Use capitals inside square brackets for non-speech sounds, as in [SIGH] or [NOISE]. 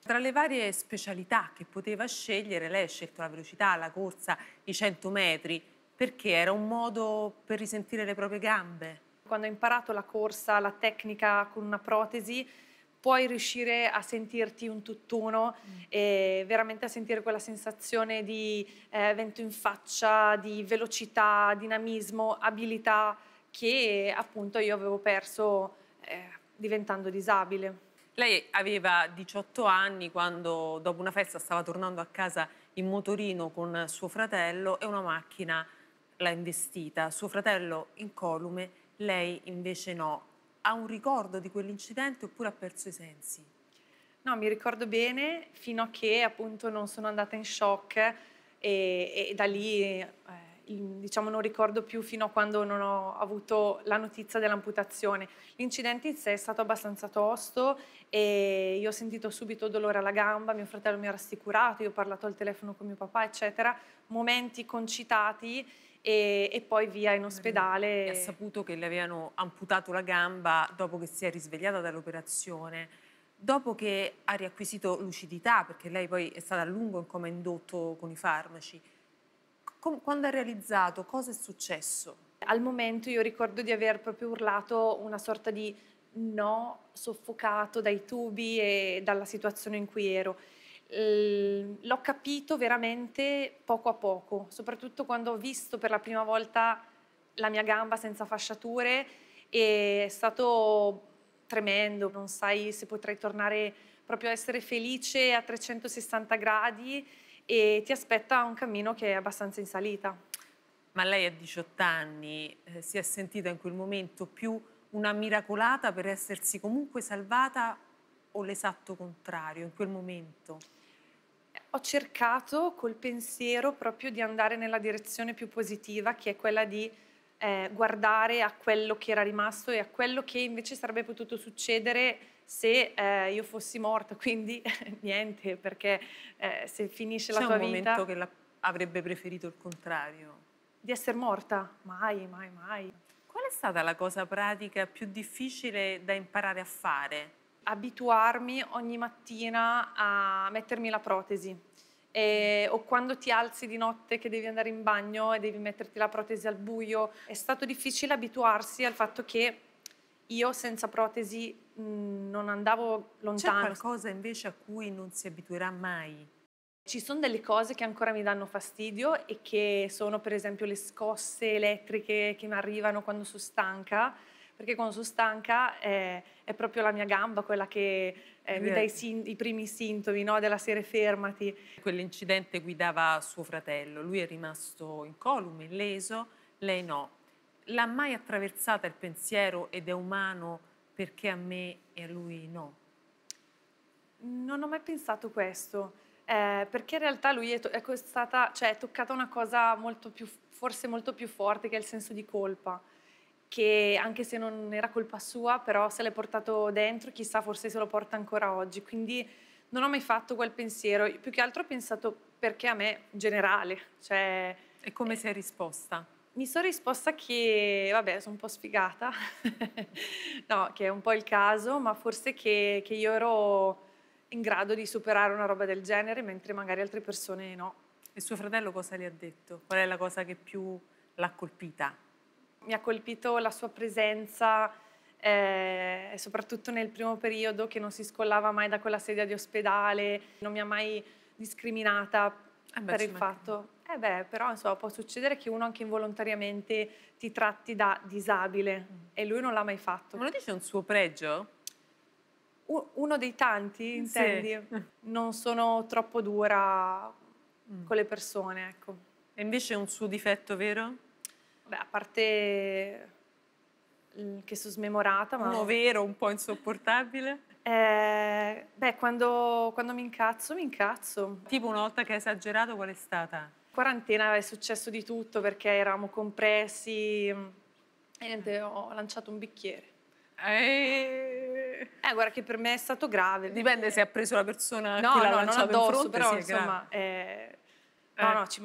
Tra le varie specialità che poteva scegliere, lei ha scelto la velocità, la corsa, i 100 metri, perché era un modo per risentire le proprie gambe. Quando hai imparato la corsa, la tecnica con una protesi, puoi riuscire a sentirti un tutt'uno mm. e veramente a sentire quella sensazione di eh, vento in faccia, di velocità, dinamismo, abilità che appunto io avevo perso eh, diventando disabile. Lei aveva 18 anni quando dopo una festa stava tornando a casa in motorino con suo fratello e una macchina l'ha investita. Suo fratello incolume, lei invece no. Ha un ricordo di quell'incidente oppure ha perso i sensi? No, mi ricordo bene fino a che appunto non sono andata in shock e, e da lì... Eh, diciamo non ricordo più fino a quando non ho avuto la notizia dell'amputazione. L'incidente in sé è stato abbastanza tosto e io ho sentito subito dolore alla gamba, mio fratello mi ha rassicurato, io ho parlato al telefono con mio papà, eccetera, momenti concitati e, e poi via in ospedale. E ha saputo che le avevano amputato la gamba dopo che si è risvegliata dall'operazione. Dopo che ha riacquisito lucidità, perché lei poi è stata a lungo in coma indotto con i farmaci, Com quando è realizzato? Cosa è successo? Al momento io ricordo di aver proprio urlato una sorta di no soffocato dai tubi e dalla situazione in cui ero. L'ho capito veramente poco a poco, soprattutto quando ho visto per la prima volta la mia gamba senza fasciature e è stato tremendo, non sai se potrei tornare proprio a essere felice a 360 gradi e ti aspetta un cammino che è abbastanza in salita. Ma lei a 18 anni eh, si è sentita in quel momento più una miracolata per essersi comunque salvata o l'esatto contrario in quel momento? Ho cercato col pensiero proprio di andare nella direzione più positiva che è quella di eh, guardare a quello che era rimasto e a quello che invece sarebbe potuto succedere se eh, io fossi morto, [LAUGHS] quindi eh, niente, perché eh, se finisce la tua vita... C'è un momento che la, avrebbe preferito il contrario? Di essere morta? Mai, mai, mai. Qual è stata la cosa pratica più difficile da imparare a fare? Abituarmi ogni mattina a mettermi la protesi. E, o quando ti alzi di notte che devi andare in bagno e devi metterti la protesi al buio. È stato difficile abituarsi al fatto che io senza protesi mhmm, non andavo lontano. C'è qualcosa invece a cui non si abituerà mai? Ci sono delle cose che ancora mi danno fastidio e che sono per esempio le scosse elettriche che mi arrivano quando sono stanca, perché quando sono stanca eh, è proprio la mia gamba quella che eh, mi dà i, sin- i primi sintomi no? della serie fermati. Quell'incidente guidava suo fratello, lui è rimasto incolume, illeso, lei no l'ha mai attraversata il pensiero ed è umano perché a me e a lui no? Non ho mai pensato questo, eh, perché in realtà lui è, è, costata, cioè, è toccata una cosa molto più, forse molto più forte che è il senso di colpa, che anche se non era colpa sua, però se l'è portato dentro, chissà forse se lo porta ancora oggi. Quindi non ho mai fatto quel pensiero, più che altro ho pensato perché a me in generale. Cioè, e come eh, sei risposta? mi sono risposta che, vabbè, sono un po' sfigata, [LAUGHS] no, che è un po' il caso, ma forse che, che, io ero in grado di superare una roba del genere, mentre magari altre persone no. E suo fratello cosa le ha detto? Qual è la cosa che più l'ha colpita? Mi ha colpito la sua presenza, eh, soprattutto nel primo periodo, che non si scollava mai da quella sedia di ospedale, non mi ha mai discriminata eh beh, per il fatto eh beh, però insomma, può succedere che uno anche involontariamente ti tratti da disabile mm. e lui non l'ha mai fatto. Ma lo dice un suo pregio? uno dei tanti, sì. Non sono troppo dura mm. con le persone, ecco. E invece un suo difetto vero? Beh, a parte che sono smemorata, ma... Uno vero, un po' insopportabile? eh, beh, quando, quando mi incazzo, mi incazzo. Tipo una volta che hai esagerato, qual è stata? quarantena è successo di tutto perché eravamo compressi mm, e niente, ho lanciato un bicchiere. Eh, eh guarda che per me è stato grave. Dipende perché... se ha preso la persona no, che l'ha no, lanciato addosso, in fronte, però sì, insomma... Eh, no, no, ci